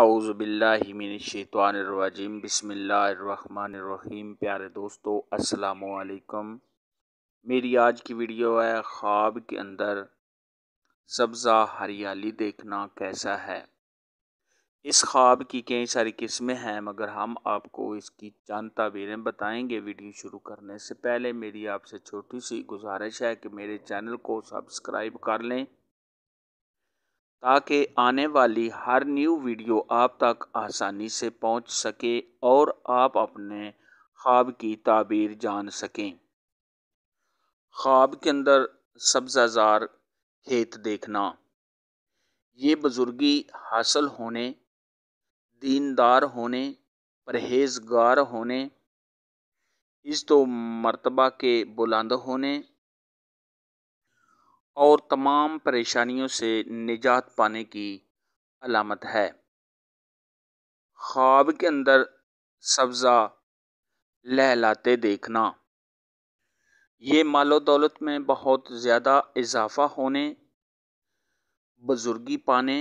आउज़बिल्लिमिनशैतवानरवाजीम बसमीम प्यारे दोस्तों असलकम मेरी आज की वीडियो है ख्वाब के अंदर सब्ज़ा हरियाली देखना कैसा है इस ख्वाब की कई सारी किस्में हैं मगर हम आपको इसकी चंद तबीरें बताएंगे वीडियो शुरू करने से पहले मेरी आपसे छोटी सी गुजारिश है कि मेरे चैनल को सब्सक्राइब कर लें ताकि आने वाली हर न्यू वीडियो आप तक आसानी से पहुंच सके और आप अपने ख्वाब की ताबीर जान सकें ख्वाब के अंदर सब्ज़ाजार खेत देखना ये बुज़ुर्गी हासिल होने दीनदार होने परहेजगार होने इस तो मर्तबा के बुलंद होने और तमाम परेशानियों से निजात पाने की अलामत है ख्वाब के अंदर सब्ज़ा लहलाते देखना ये मालो दौलत में बहुत ज़्यादा इजाफा होने बुज़ुर्गी पाने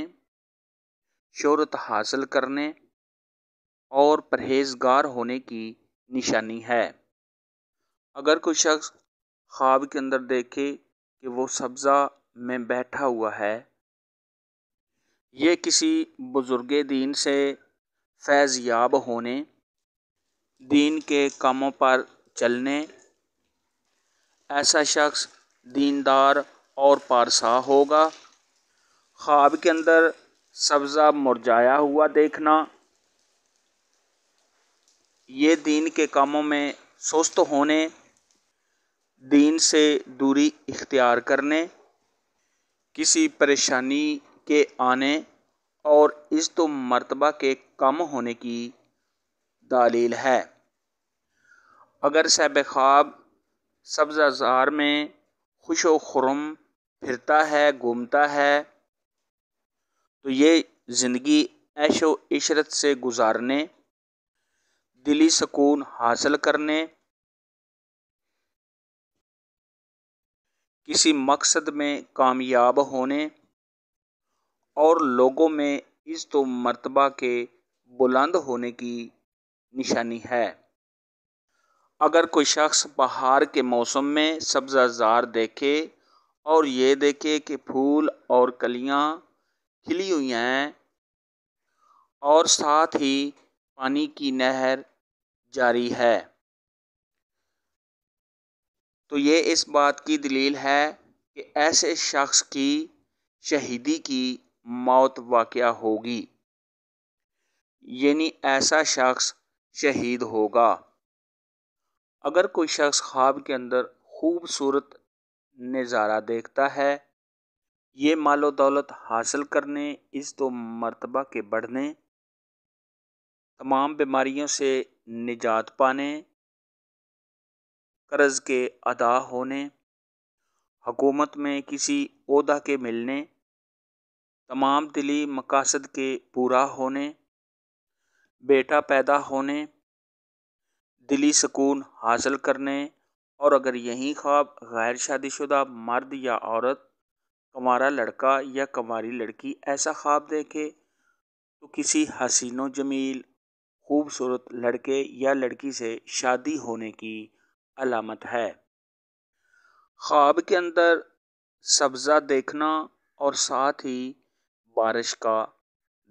शहरत हासिल करने और परहेजगार होने की निशानी है अगर कोई शख्स ख्वाब के अंदर देखे कि वो सब्जा में बैठा हुआ है ये किसी बुज़ुर्ग दीन से फैज़याब होने दीन के कामों पर चलने ऐसा शख्स दीनदार और पारसा होगा ख्वाब के अंदर सब्ज़ा मुरझाया हुआ देखना ये दीन के कामों में सुस्त होने दीन से दूरी इख्तियार करने किसी परेशानी के आने और इस तो मरतबा के कम होने की दलील है अगर सैब ख्वाब सब्जाजार में खुश व खुरम फिरता है घूमता है तो ये ज़िंदगी ऐशो इशरत से गुजारने दिली सकून हासिल करने किसी मकसद में कामयाब होने और लोगों में इस तो मर्तबा के बुलंद होने की निशानी है अगर कोई शख्स बाहर के मौसम में सब्ज़ाजार देखे और ये देखे कि फूल और कलियां खिली हुई हैं और साथ ही पानी की नहर जारी है तो ये इस बात की दलील है कि ऐसे शख्स की शहीदी की मौत वाक़ होगी यानी ऐसा शख्स शहीद होगा अगर कोई शख्स ख्वाब के अंदर खूबसूरत नज़ारा देखता है ये मालो दौलत हासिल करने इस दो मरतबा के बढ़ने तमाम बीमारियों से निजात पाने कर्ज़ के अदा होने हकूमत में किसी अहदा के मिलने तमाम दिली मकासद के पूरा होने बेटा पैदा होने दिली सुकून हासिल करने और अगर यही ख्वाब गैर शादीशुदा मर्द या औरत कमारा लड़का या कमारी लड़की ऐसा ख्वाब देखे तो किसी हसीनो जमील खूबसूरत लड़के या लड़की से शादी होने की अलामत है ख्वाब के अंदर सब्ज़ा देखना और साथ ही बारिश का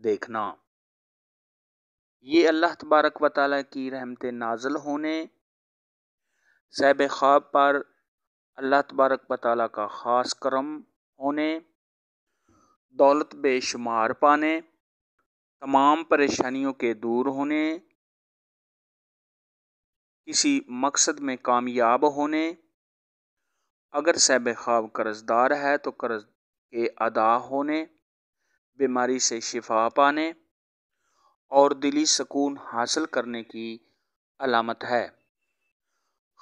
देखना ये अल्लाह तबारक व की रहमत नाजल होने सैब ख्वाब पर अल्लाह तबारक व ताली का ख़ास करम होने दौलत बेशुमार पाने तमाम परेशानियों के दूर होने किसी मकसद में कामयाब होने अगर सैब ख्वाब कर्जदार है तो कर्ज के अदा होने बीमारी से शिफा पाने और दिली सकून हासिल करने की अलामत है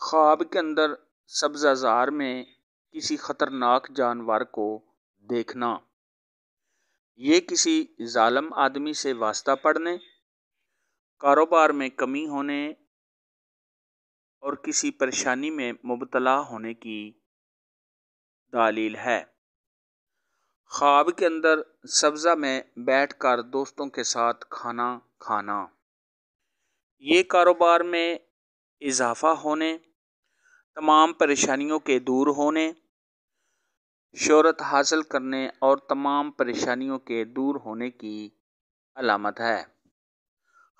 ख्वाब के अंदर सब्जाजार में किसी ख़तरनाक जानवर को देखना ये किसी ालम आदमी से वास्ता पड़ने कारोबार में कमी होने और किसी परेशानी में मुबतला होने की दालील है ख्वाब के अंदर सब्ज़ा में बैठकर दोस्तों के साथ खाना खाना ये कारोबार में इजाफा होने तमाम परेशानियों के दूर होने शहरत हासिल करने और तमाम परेशानियों के दूर होने की अलामत है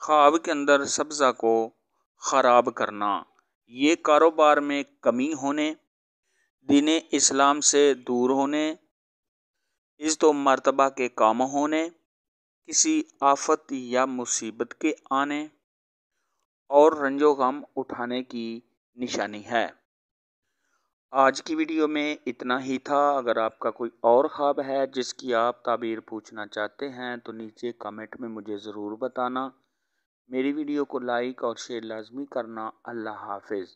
ख्वाब के अंदर सब्ज़ा को ख़राब करना ये कारोबार में कमी होने दीन इस्लाम से दूर होने इस तो मरतबा के काम होने किसी आफत या मुसीबत के आने और रंजो गम उठाने की निशानी है आज की वीडियो में इतना ही था अगर आपका कोई और ख्वाब है जिसकी आप ताबीर पूछना चाहते हैं तो नीचे कमेंट में मुझे ज़रूर बताना मेरी वीडियो को लाइक और शेयर लाजमी करना अल्लाह हाफिज़